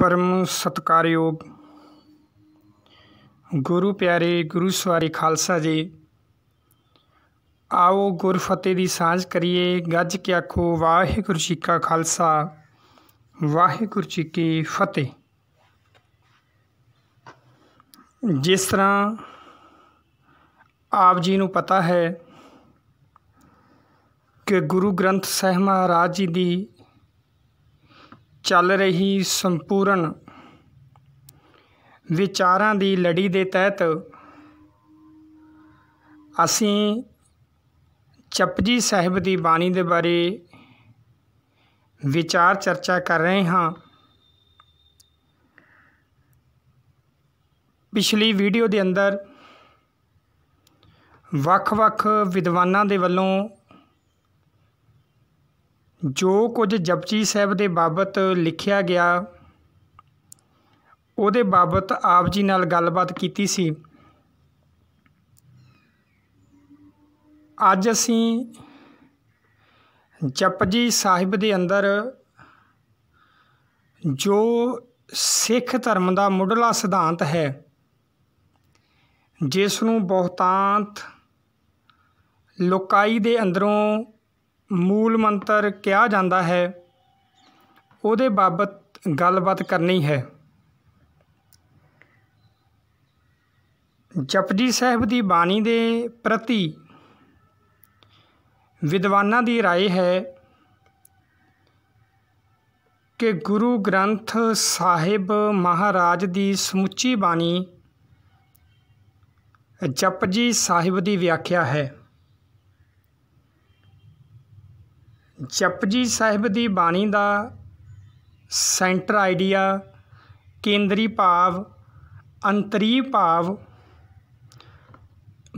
ਪਰਮ ਸਤਕਾਰਯੋਗ ਗੁਰੂ ਪਿਆਰੇ ਗੁਰੂ ਸਵਾਰੀ ਖਾਲਸਾ ਜੀ ਆਓ ਗੁਰਫਤਿਹ ਦੀ ਸਾਂਝ ਕਰੀਏ ਗੱਜ ਕੇ ਆਖੋ ਵਾਹਿਗੁਰੂ ਜੀ ਕਾ ਖਾਲਸਾ ਵਾਹਿਗੁਰੂ ਜੀ ਕੀ ਫਤਿਹ ਜਿਸ ਤਰ੍ਹਾਂ ਆਪ ਜੀ ਨੂੰ ਪਤਾ ਹੈ ਕਿ ਗੁਰੂ ਗ੍ਰੰਥ ਸਾਹਿਬ ਮਹਾਰਾਜ ਜੀ ਦੀ ਚੱਲ ਰਹੀ ਸੰਪੂਰਨ ਵਿਚਾਰਾਂ ਦੀ ਲੜੀ ਦੇ ਤਹਿਤ ਅਸੀਂ ਚਪਜੀ ਸਾਹਿਬ ਦੀ ਬਾਣੀ ਦੇ ਬਾਰੇ ਵਿਚਾਰ ਚਰਚਾ ਕਰ ਰਹੇ ਹਾਂ ਪਿਛਲੀ ਵੀਡੀਓ ਦੇ ਅੰਦਰ ਵੱਖ-ਵੱਖ ਵਿਦਵਾਨਾਂ ਦੇ ਵੱਲੋਂ ਜੋ ਕੁਝ ਜਪਜੀ ਸਾਹਿਬ ਦੇ ਬਾਬਤ ਲਿਖਿਆ ਗਿਆ ਉਹਦੇ ਬਾਬਤ ਆਪ ਜੀ ਨਾਲ ਗੱਲਬਾਤ ਕੀਤੀ ਸੀ ਅੱਜ ਅਸੀਂ ਜਪਜੀ ਸਾਹਿਬ ਦੇ ਅੰਦਰ ਜੋ ਸਿੱਖ ਧਰਮ ਦਾ ਮੁੱਢਲਾ ਸਿਧਾਂਤ ਹੈ ਜਿਸ ਨੂੰ ਬਹੁਤਾਂਤ ਲੋਕਾਈ ਦੇ ਅੰਦਰੋਂ ਮੂਲ ਮੰਤਰ ਕਿਹਾ ਜਾਂਦਾ ਹੈ ਉਹਦੇ ਬਾਬਤ ਗੱਲਬਾਤ ਕਰਨੀ ਹੈ ਜਪਜੀ ਸਾਹਿਬ ਦੀ ਬਾਣੀ ਦੇ ਪ੍ਰਤੀ ਵਿਦਵਾਨਾਂ ਦੀ رائے ਹੈ ਕਿ ਗੁਰੂ ਗ੍ਰੰਥ ਸਾਹਿਬ ਮਹਾਰਾਜ ਦੀ ਸਮੁੱਚੀ ਬਾਣੀ ਜਪਜੀ ਸਾਹਿਬ ਦੀ ਵਿਆਖਿਆ ਹੈ ਜਪਜੀ ਸਾਹਿਬ ਦੀ ਬਾਣੀ ਦਾ ਸੈਂਟਰ ਆਈਡੀਆ ਕੇਂਦਰੀ ਭਾਵ ਅੰਤਰੀ ਭਾਵ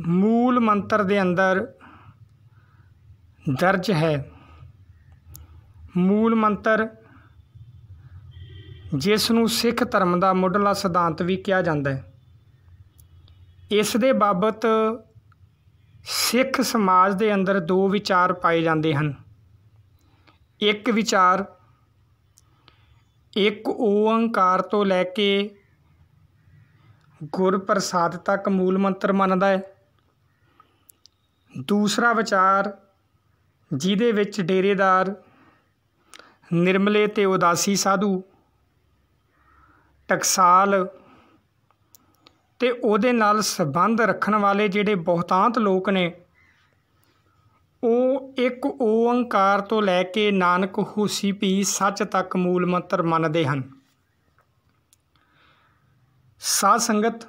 ਮੂਲ ਮੰਤਰ ਦੇ ਅੰਦਰ ਦਰਜ ਹੈ ਮੂਲ ਮੰਤਰ ਜਿਸ ਨੂੰ ਸਿੱਖ ਧਰਮ ਦਾ ਮੁੱਢਲਾ ਸਿਧਾਂਤ ਵੀ ਕਿਹਾ ਜਾਂਦਾ ਹੈ ਇਸ ਦੇ ਬਾਬਤ ਸਿੱਖ ਸਮਾਜ ਦੇ ਅੰਦਰ ਦੋ ਵਿਚਾਰ ਪਾਏ ਜਾਂਦੇ ਹਨ ਇੱਕ ਵਿਚਾਰ ਇੱਕ ਓੰਕਾਰ ਤੋਂ ਲੈ ਕੇ ਗੁਰ ਪ੍ਰਸਾਦ ਤੱਕ ਮੂਲ ਮੰਤਰ ਮੰਨਦਾ ਹੈ ਦੂਸਰਾ ਵਿਚਾਰ ਜਿਹਦੇ ਵਿੱਚ ਡੇਰੇਦਾਰ ਨਿਰਮਲੇ ਤੇ ਉਦਾਸੀ ਸਾਧੂ ਟਕਸਾਲ ਤੇ ਉਹਦੇ ਨਾਲ ਸੰਬੰਧ ਰੱਖਣ ਵਾਲੇ ਜਿਹੜੇ ਬਹੁਤਾਂਤ ਲੋਕ ਨੇ ਇੱਕ ਓੰਕਾਰ ਤੋਂ ਲੈ ਕੇ ਨਾਨਕ ਹੋਸੀ ਪੀ ਸੱਚ ਤੱਕ ਮੂਲ ਮੰਤਰ ਮੰਨਦੇ ਹਨ ਸਾਧ ਸੰਗਤ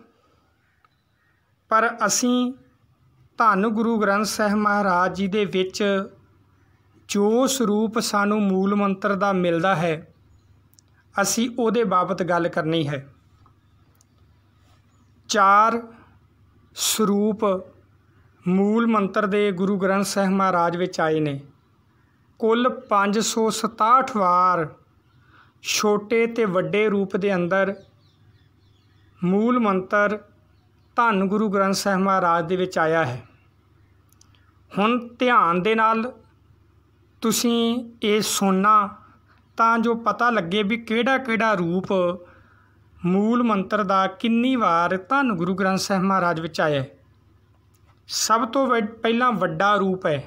ਪਰ ਅਸੀਂ ਧੰਨ ਗੁਰੂ ਗ੍ਰੰਥ ਸਾਹਿਬ ਮਹਾਰਾਜ ਜੀ ਦੇ ਵਿੱਚ ਜੋ ਸਰੂਪ ਸਾਨੂੰ ਮੂਲ ਮੰਤਰ ਦਾ ਮਿਲਦਾ ਹੈ ਅਸੀਂ ਉਹਦੇ ਬਾਬਤ ਗੱਲ ਕਰਨੀ ਹੈ ਚਾਰ ਸਰੂਪ ਮੂਲ ਮੰਤਰ ਦੇ ਗੁਰੂ ਗ੍ਰੰਥ ਸਾਹਿਬ ਮਹਾਰਾਜ ਵਿੱਚ ਆਏ ਨੇ ਕੁੱਲ 567 ਵਾਰ ਛੋਟੇ ਤੇ ਵੱਡੇ ਰੂਪ ਦੇ ਅੰਦਰ ਮੂਲ ਮੰਤਰ ਧੰਨ ਗੁਰੂ ਗ੍ਰੰਥ ਸਾਹਿਬ ਮਹਾਰਾਜ ਦੇ ਵਿੱਚ ਆਇਆ ਹੈ ਹੁਣ ਧਿਆਨ ਦੇ ਨਾਲ ਤੁਸੀਂ ਇਹ ਸੁਣਨਾ ਤਾਂ ਜੋ ਪਤਾ ਲੱਗੇ ਵੀ ਕਿਹੜਾ ਕਿਹੜਾ ਰੂਪ ਮੂਲ ਮੰਤਰ ਦਾ ਕਿੰਨੀ ਵਾਰ ਧੰਨ ਗੁਰੂ ਗ੍ਰੰਥ ਸਾਹਿਬ ਮਹਾਰਾਜ ਵਿੱਚ ਆਇਆ ਹੈ ਸਭ ਤੋਂ ਪਹਿਲਾਂ ਵੱਡਾ ਰੂਪ ਹੈ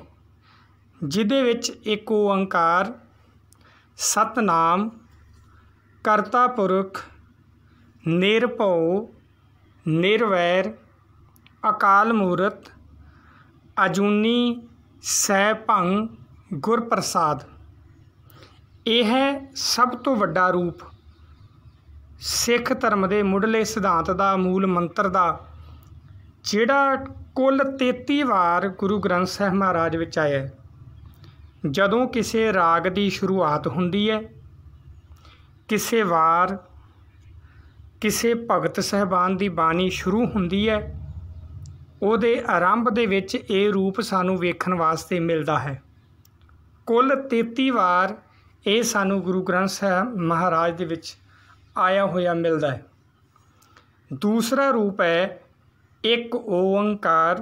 ਜਿਦੇ ਵਿੱਚ ਇੱਕ ਓੰਕਾਰ ਸਤਨਾਮ ਕਰਤਾ ਪੁਰਖ ਨਿਰਭਉ ਨਿਰਵੈਰ ਅਕਾਲ ਮੂਰਤ ਅਜੂਨੀ ਸੈ ਭੰਗ ਗੁਰ ਪ੍ਰਸਾਦ ਇਹ ਹੈ ਸਭ ਤੋਂ ਵੱਡਾ ਰੂਪ ਸਿੱਖ ਧਰਮ ਦੇ ਮੁੱਢਲੇ ਸਿਧਾਂਤ ਦਾ ਮੂਲ ਮੰਤਰ ਦਾ ਜਿਹੜਾ ਕੁੱਲ 33 ਵਾਰ ਗੁਰੂ ਗ੍ਰੰਥ ਸਾਹਿਬ ਮਹਾਰਾਜ ਵਿੱਚ ਆਇਆ ਹੈ ਜਦੋਂ ਕਿਸੇ ਰਾਗ ਦੀ ਸ਼ੁਰੂਆਤ ਹੁੰਦੀ ਹੈ ਕਿਸੇ ਵਾਰ ਕਿਸੇ ਭਗਤ ਸਹਿਬਾਨ ਦੀ ਬਾਣੀ ਸ਼ੁਰੂ ਹੁੰਦੀ ਹੈ ਉਹਦੇ ਆਰੰਭ ਦੇ ਵਿੱਚ ਇਹ ਰੂਪ ਸਾਨੂੰ ਵੇਖਣ ਵਾਸਤੇ ਮਿਲਦਾ ਹੈ ਕੁੱਲ 33 ਵਾਰ ਇਹ ਸਾਨੂੰ ਗੁਰੂ ਗ੍ਰੰਥ ਸਾਹਿਬ ਮਹਾਰਾਜ ਦੇ ਵਿੱਚ ਆਇਆ ਹੋਇਆ ਮਿਲਦਾ ਹੈ ਦੂਸਰਾ ਰੂਪ ਹੈ ਇੱਕ ਓੰਕਾਰ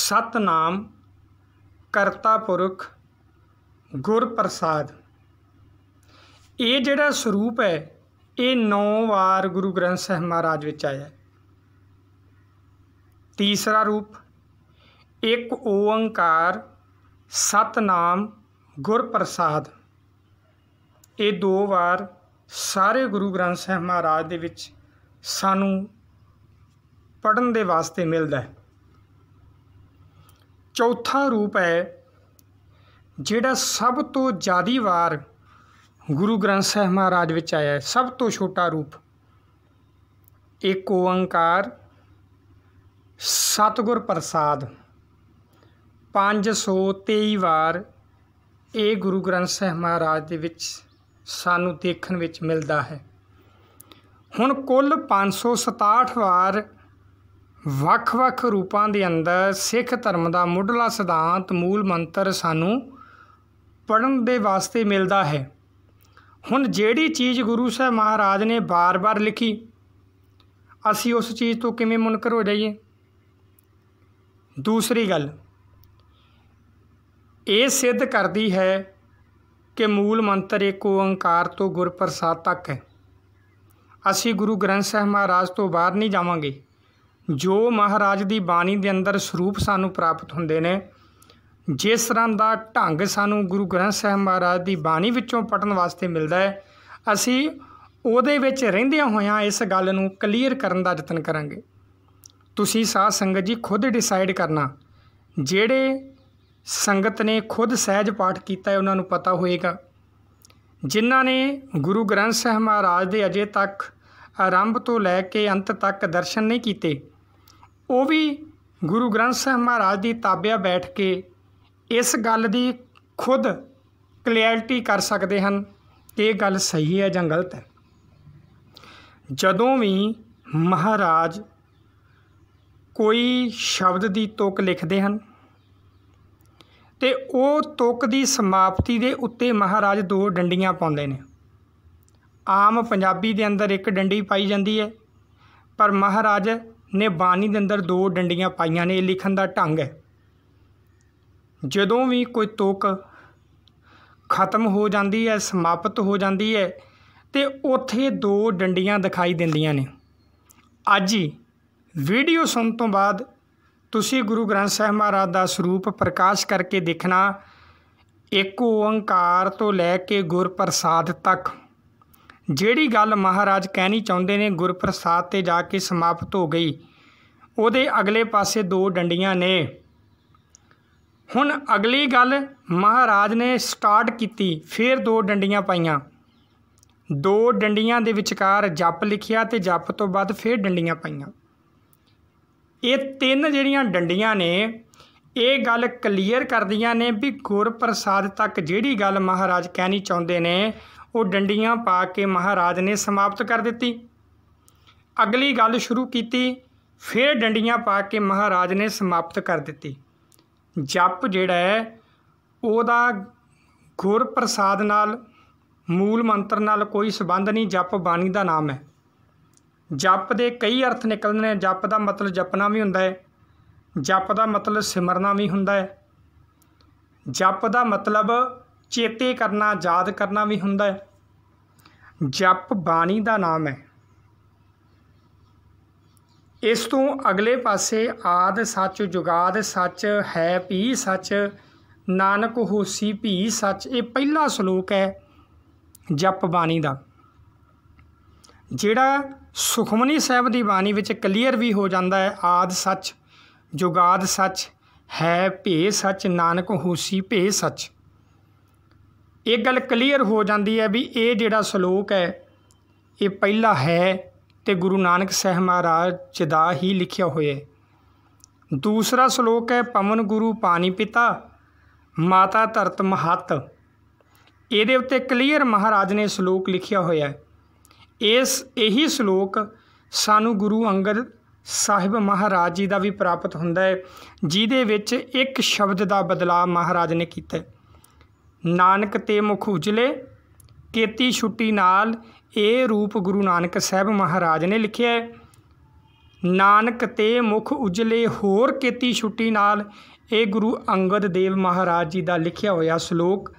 ਸਤਨਾਮ ਕਰਤਾ ਪੁਰਖ ਗੁਰ ਪ੍ਰਸਾਦ ਇਹ ਜਿਹੜਾ ਸਰੂਪ ਹੈ ਇਹ 9 ਵਾਰ ਗੁਰੂ ਗ੍ਰੰਥ ਸਾਹਿਬ ਮਹਾਰਾਜ ਵਿੱਚ ਆਇਆ ਹੈ ਤੀਸਰਾ ਰੂਪ ਇੱਕ ਓੰਕਾਰ ਸਤਨਾਮ ਗੁਰ ਪ੍ਰਸਾਦ ਇਹ ਦੋ ਵਾਰ ਸਾਰੇ ਗੁਰੂ ਗ੍ਰੰਥ ਸਾਹਿਬ ਮਹਾਰਾਜ ਦੇ ਵਿੱਚ ਸਾਨੂੰ ਪੜਨ ਦੇ ਵਾਸਤੇ ਮਿਲਦਾ ਹੈ ਚੌਥਾ ਰੂਪ ਹੈ ਜਿਹੜਾ ਸਭ ਤੋਂ ਜ਼ਿਆਦੀ ਵਾਰ ਗੁਰੂ ਗ੍ਰੰਥ ਸਾਹਿਬ ਮਹਾਰਾਜ ਵਿੱਚ ਆਇਆ ਹੈ ਸਭ ਤੋਂ ਛੋਟਾ ਰੂਪ ਏਕ ਓੰਕਾਰ ਸਤਗੁਰ ਪ੍ਰਸਾਦ 523 ਵਾਰ ਇਹ ਗੁਰੂ ਗ੍ਰੰਥ ਸਾਹਿਬ ਮਹਾਰਾਜ ਦੇ ਵਿੱਚ ਸਾਨੂੰ ਦੇਖਣ ਵਿੱਚ ਮਿਲਦਾ ਹੈ ਹੁਣ ਕੁੱਲ 567 ਵਾਰ ਵੱਖ-ਵੱਖ ਰੂਪਾਂ ਦੇ ਅੰਦਰ ਸਿੱਖ ਧਰਮ ਦਾ ਮੁੱਢਲਾ ਸਿਧਾਂਤ ਮੂਲ ਮੰਤਰ ਸਾਨੂੰ ਪੜਨ ਦੇ ਵਾਸਤੇ ਮਿਲਦਾ ਹੈ ਹੁਣ ਜਿਹੜੀ ਚੀਜ਼ ਗੁਰੂ ਸਾਹਿਬ ਮਹਾਰਾਜ ਨੇ ਬਾਰ-ਬਾਰ ਲਿਖੀ ਅਸੀਂ ਉਸ ਚੀਜ਼ ਤੋਂ ਕਿਵੇਂ ਮੁਨਕਰ ਹੋ ਜਾਈਏ ਦੂਸਰੀ ਗੱਲ ਇਹ ਸਿੱਧ ਕਰਦੀ ਹੈ ਕਿ ਮੂਲ ਮੰਤਰ ਇੱਕ ਓੰਕਾਰ ਤੋਂ ਗੁਰਪ੍ਰਸਾਦ ਤੱਕ ਹੈ ਅਸੀਂ ਗੁਰੂ ਗ੍ਰੰਥ ਸਾਹਿਬ ਮਹਾਰਾਜ ਤੋਂ ਬਾਹਰ ਨਹੀਂ ਜਾਵਾਂਗੇ ਜੋ ਮਹਾਰਾਜ ਦੀ ਬਾਣੀ ਦੇ ਅੰਦਰ ਸਰੂਪ ਸਾਨੂੰ ਪ੍ਰਾਪਤ ਹੁੰਦੇ ਨੇ ਜਿਸ ਤਰ੍ਹਾਂ ਦਾ ਢੰਗ ਸਾਨੂੰ ਗੁਰੂ ਗ੍ਰੰਥ ਸਾਹਿਬ ਮਹਾਰਾਜ ਦੀ ਬਾਣੀ ਵਿੱਚੋਂ ਪੜਨ ਵਾਸਤੇ ਮਿਲਦਾ ਹੈ ਅਸੀਂ ਉਹਦੇ ਵਿੱਚ ਰਹਿੰਦਿਆਂ ਹੋਇਆਂ ਇਸ ਗੱਲ ਨੂੰ ਕਲੀਅਰ ਕਰਨ ਦਾ ਯਤਨ ਕਰਾਂਗੇ ਤੁਸੀਂ ਸਾਧ ਸੰਗਤ ਜੀ ਖੁਦ ਡਿਸਾਈਡ ਕਰਨਾ ਜਿਹੜੇ ਸੰਗਤ ਨੇ ਖੁਦ ਸਹਿਜ ਪਾਠ ਕੀਤਾ ਹੈ ਉਹਨਾਂ ਨੂੰ ਪਤਾ ਹੋਏਗਾ ਜਿਨ੍ਹਾਂ ਨੇ ਗੁਰੂ ਗ੍ਰੰਥ ਸਾਹਿਬ ਮਹਾਰਾਜ ਦੇ ਅਜੇ ਤੱਕ ਆਰੰਭ ਤੋਂ ਲੈ ਕੇ ਅੰਤ ਤੱਕ ਦਰਸ਼ਨ ਨਹੀਂ ਕੀਤੇ ਉਹ ਵੀ ਗੁਰੂ ਗ੍ਰੰਥ ਸਾਹਿਬ ਮਹਾਰਾਜ ਦੀ ਤਾਬਿਆ ਬੈਠ ਕੇ ਇਸ ਗੱਲ ਦੀ ਖੁਦ ਕਲੈਰਿਟੀ ਕਰ ਸਕਦੇ ਹਨ ਕਿ ਇਹ ਗੱਲ ਸਹੀ ਹੈ ਜਾਂ ਗਲਤ ਹੈ ਜਦੋਂ ਵੀ ਮਹਾਰਾਜ ਕੋਈ ਸ਼ਬਦ ਦੀ ਤੁਕ ਲਿਖਦੇ ਹਨ ਤੇ ਉਹ ਤੁਕ ਦੀ ਸਮਾਪਤੀ ਦੇ ਉੱਤੇ ਮਹਾਰਾਜ ਦੋ ਡੰਡੀਆਂ ਪਾਉਂਦੇ ਨੇ ਆਮ ਪੰਜਾਬੀ ਦੇ ਅੰਦਰ ਇੱਕ ਡੰਡੀ ਪਾਈ ਜਾਂਦੀ ਹੈ ਪਰ ਮਹਾਰਾਜ ਨੇ ਬਾਣੀ ਦੇ ਅੰਦਰ ਦੋ ਡੰਡੀਆਂ ਪਾਈਆਂ ਨੇ ਲਿਖਣ ਦਾ ਢੰਗ ਹੈ ਜਦੋਂ ਵੀ ਕੋਈ ਤੁਕ ਖਤਮ ਹੋ ਜਾਂਦੀ ਹੈ ਸਮਾਪਤ ਹੋ ਜਾਂਦੀ ਹੈ ਤੇ ਉੱਥੇ ਦੋ ਡੰਡੀਆਂ ਦਿਖਾਈ ਦਿੰਦੀਆਂ ਨੇ ਅੱਜ ਹੀ ਵੀਡੀਓ ਸੁਣਨ ਤੋਂ ਬਾਅਦ ਤੁਸੀਂ ਗੁਰੂ ਗ੍ਰੰਥ ਸਾਹਿਬ ਮਹਾਰਾਜ ਦਾ ਸਰੂਪ ਪ੍ਰਕਾਸ਼ ਕਰਕੇ ਦੇਖਣਾ ਇੱਕ ਓੰਕਾਰ ਤੋਂ ਲੈ ਕੇ ਗੁਰ ਪ੍ਰਸਾਦ ਤੱਕ ਜਿਹੜੀ ਗੱਲ ਮਹਾਰਾਜ ਕਹਿਣੀ ਚਾਹੁੰਦੇ ਨੇ ਗੁਰਪ੍ਰਸਾਦ ਤੇ ਜਾ ਕੇ ਸਮਾਪਤ ਹੋ ਗਈ ਉਹਦੇ ਅਗਲੇ ਪਾਸੇ ਦੋ ਡੰਡੀਆਂ ਨੇ ਹੁਣ ਅਗਲੀ ਗੱਲ ਮਹਾਰਾਜ ਨੇ ਸਟਾਰਟ ਕੀਤੀ ਫਿਰ ਦੋ ਡੰਡੀਆਂ ਪਾਈਆਂ ਦੋ ਡੰਡੀਆਂ ਦੇ ਵਿਚਕਾਰ ਜਪ ਲਿਖਿਆ ਤੇ ਜਪ ਤੋਂ ਬਾਅਦ ਫਿਰ ਡੰਡੀਆਂ ਪਾਈਆਂ ਇਹ ਤਿੰਨ ਜਿਹੜੀਆਂ ਡੰਡੀਆਂ ਨੇ ਇਹ ਗੱਲ ਕਲੀਅਰ ਕਰਦੀਆਂ ਨੇ ਵੀ ਗੁਰਪ੍ਰਸਾਦ ਤੱਕ ਜਿਹੜੀ ਗੱਲ ਮਹਾਰਾਜ ਕਹਿਣੀ ਚਾਹੁੰਦੇ ਨੇ ਉਹ ਡੰਡੀਆਂ ਪਾ ਕੇ ਮਹਾਰਾਜ ਨੇ ਸਮਾਪਤ ਕਰ ਦਿੱਤੀ ਅਗਲੀ ਗੱਲ ਸ਼ੁਰੂ ਕੀਤੀ ਫਿਰ ਡੰਡੀਆਂ ਪਾ ਕੇ ਮਹਾਰਾਜ ਨੇ ਸਮਾਪਤ ਕਰ ਦਿੱਤੀ ਜਪ ਜਿਹੜਾ ਹੈ ਉਹਦਾ ਗੁਰ ਪ੍ਰਸਾਦ ਨਾਲ ਮੂਲ ਮੰਤਰ ਨਾਲ ਕੋਈ ਸਬੰਧ ਨਹੀਂ ਜਪ ਬਾਣੀ ਦਾ ਨਾਮ ਹੈ ਜਪ ਦੇ ਕਈ ਅਰਥ ਨਿਕਲਦੇ ਨੇ ਜਪ ਦਾ ਮਤਲਬ ਜਪਣਾ ਵੀ ਹੁੰਦਾ ਹੈ ਜਪ ਦਾ ਮਤਲਬ ਸਿਮਰਨਾ ਵੀ ਹੁੰਦਾ ਹੈ ਜਪ ਦਾ ਮਤਲਬ ਚੇਤੇ ਕਰਨਾ ਯਾਦ ਕਰਨਾ ਵੀ ਹੁੰਦਾ ਹੈ ਜਪ ਬਾਣੀ ਦਾ ਨਾਮ ਹੈ ਇਸ ਤੋਂ ਅਗਲੇ ਪਾਸੇ ਆਦ ਸੱਚ ਜੁਗਾਦ ਸੱਚ ਹੈ ਭੀ ਸੱਚ ਨਾਨਕ ਹੋਸੀ ਭੀ ਸੱਚ ਇਹ ਪਹਿਲਾ ਸ਼ਲੋਕ ਹੈ ਜਪ ਬਾਣੀ ਦਾ ਜਿਹੜਾ ਸੁਖਮਨੀ ਸਾਹਿਬ ਦੀ ਬਾਣੀ ਵਿੱਚ ਕਲੀਅਰ ਵੀ ਹੋ ਜਾਂਦਾ ਹੈ ਆਦ ਸੱਚ ਜੁਗਾਦ ਸੱਚ ਹੈ ਭੇ ਸੱਚ ਨਾਨਕ ਹੋਸੀ ਭੇ ਸੱਚ ਇਹ ਗੱਲ ਕਲੀਅਰ ਹੋ ਜਾਂਦੀ ਹੈ ਵੀ ਇਹ ਜਿਹੜਾ ਸ਼ਲੋਕ ਹੈ ਇਹ ਪਹਿਲਾ ਹੈ ਤੇ ਗੁਰੂ ਨਾਨਕ ਸਾਹਿਬ ਮਹਾਰਾਜ ਦਾ ਹੀ ਲਿਖਿਆ ਹੋਇਆ ਹੈ ਦੂਸਰਾ ਸ਼ਲੋਕ ਹੈ ਪਵਨ ਗੁਰੂ ਪਾਣੀ ਪਿਤਾ ਮਾਤਾ ਧਰਤ ਮਹਤ ਇਹਦੇ ਉੱਤੇ ਕਲੀਅਰ ਮਹਾਰਾਜ ਨੇ ਸ਼ਲੋਕ ਲਿਖਿਆ ਹੋਇਆ ਹੈ ਇਸ ਇਹੀ ਸ਼ਲੋਕ ਸਾਨੂੰ ਗੁਰੂ ਅੰਗਦ ਸਾਹਿਬ ਮਹਾਰਾਜ ਜੀ ਦਾ ਵੀ ਪ੍ਰਾਪਤ ਹੁੰਦਾ ਹੈ ਜਿਹਦੇ ਵਿੱਚ ਇੱਕ ਸ਼ਬਦ ਦਾ ਬਦਲਾਅ ਮਹਾਰਾਜ ਨੇ ਕੀਤਾ ਹੈ ਨਾਨਕ ਤੇ ਮੁਖ ਉਜਲੇ ਕੇਤੀ ਛੁੱਟੀ ਨਾਲ ਇਹ ਰੂਪ ਗੁਰੂ ਨਾਨਕ ਸਾਹਿਬ ਮਹਾਰਾਜ ਨੇ ਲਿਖਿਆ ਨਾਨਕ ਤੇ ਮੁਖ ਉਜਲੇ ਹੋਰ ਕੇਤੀ ਛੁੱਟੀ ਨਾਲ ਇਹ ਗੁਰੂ ਅੰਗਦ ਦੇਵ ਮਹਾਰਾਜ ਜੀ ਦਾ ਲਿਖਿਆ ਹੋਇਆ ਸ਼ਲੋਕ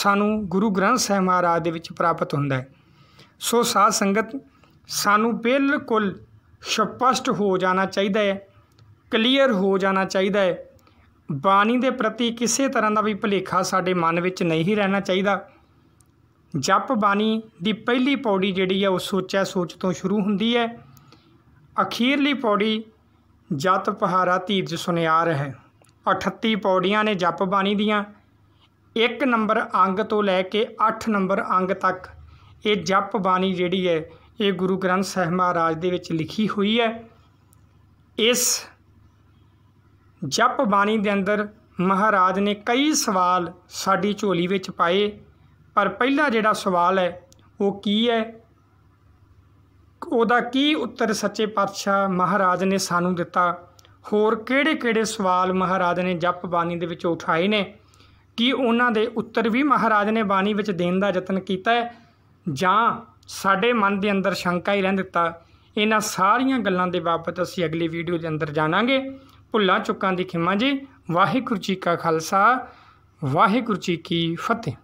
ਸਾਨੂੰ ਗੁਰੂ ਗ੍ਰੰਥ ਸਾਹਿਬ ਮਹਾਰਾਜ ਦੇ ਵਿੱਚ ਪ੍ਰਾਪਤ ਹੁੰਦਾ ਹੈ ਸੋ ਸਾਧ ਸੰਗਤ ਸਾਨੂੰ ਬਿਲਕੁਲ ਸਪਸ਼ਟ ਹੋ ਜਾਣਾ ਚਾਹੀਦਾ ਹੈ ਕਲੀਅਰ ਹੋ ਜਾਣਾ ਚਾਹੀਦਾ ਹੈ ਬਾਣੀ ਦੇ ਪ੍ਰਤੀ ਕਿਸੇ ਤਰ੍ਹਾਂ ਦਾ ਵੀ ਭੁਲੇਖਾ ਸਾਡੇ ਮਨ ਵਿੱਚ ਨਹੀਂ ਰਹਿਣਾ ਚਾਹੀਦਾ ਜਪ ਬਾਣੀ ਦੀ ਪਹਿਲੀ ਪੌੜੀ ਜਿਹੜੀ ਹੈ ਉਹ ਸੋਚਿਆ ਸੋਚ ਤੋਂ ਸ਼ੁਰੂ ਹੁੰਦੀ ਹੈ ਅਖੀਰਲੀ ਪੌੜੀ ਜਤ ਪਹਾਰਾ ਧੀਰਜ ਸੁਨਿਆਰ ਹੈ 38 ਪੌੜੀਆਂ ਨੇ ਜਪ ਬਾਣੀ ਦੀਆਂ ਇੱਕ ਨੰਬਰ ਅੰਗ ਤੋਂ ਲੈ ਕੇ 8 ਨੰਬਰ ਅੰਗ ਤੱਕ ਇਹ ਜਪ ਬਾਣੀ ਜਿਹੜੀ ਹੈ ਇਹ ਗੁਰੂ ਗ੍ਰੰਥ ਸਾਹਿਬ ਮਹਾਰਾਜ ਦੇ ਵਿੱਚ ਲਿਖੀ ਹੋਈ ਹੈ ਇਸ ਜਪ ਬਾਣੀ ਦੇ ਅੰਦਰ ਮਹਾਰਾਜ ਨੇ ਕਈ ਸਵਾਲ ਸਾਡੀ ਝੋਲੀ ਵਿੱਚ ਪਾਏ ਪਰ ਪਹਿਲਾ ਜਿਹੜਾ ਸਵਾਲ ਹੈ ਉਹ ਕੀ ਹੈ ਉਹਦਾ ਕੀ ਉੱਤਰ ਸੱਚੇ ਪਾਤਸ਼ਾਹ ਮਹਾਰਾਜ ਨੇ ਸਾਨੂੰ ਦਿੱਤਾ ਹੋਰ ਕਿਹੜੇ-ਕਿਹੜੇ ਸਵਾਲ ਮਹਾਰਾਜ ਨੇ ਜਪ ਬਾਣੀ ਦੇ ਵਿੱਚ ਉਠਾਏ ਨੇ ਕੀ ਉਹਨਾਂ ਦੇ ਉੱਤਰ ਵੀ ਮਹਾਰਾਜ ਨੇ ਬਾਣੀ ਵਿੱਚ ਦੇਣ ਦਾ ਯਤਨ ਕੀਤਾ ਜਾਂ ਸਾਡੇ ਮਨ ਦੇ ਅੰਦਰ ਸ਼ੰਕਾ ਹੀ ਰਹਿ ਦਿੱਤਾ ਇਹਨਾਂ ਸਾਰੀਆਂ ਗੱਲਾਂ ਦੇ ਬਾਬਤ ਅਸੀਂ ਅਗਲੀ ਵੀਡੀਓ ਦੇ ਅੰਦਰ ਜਾਣਾਂਗੇ ਭੁੱਲਾਂ ਚੁੱਕਾਂ ਦੀ ਖਿਮਾ ਜੀ ਵਾਹਿਗੁਰੂ ਜੀ ਕਾ ਖਾਲਸਾ ਵਾਹਿਗੁਰੂ ਜੀ ਕੀ ਫਤਿਹ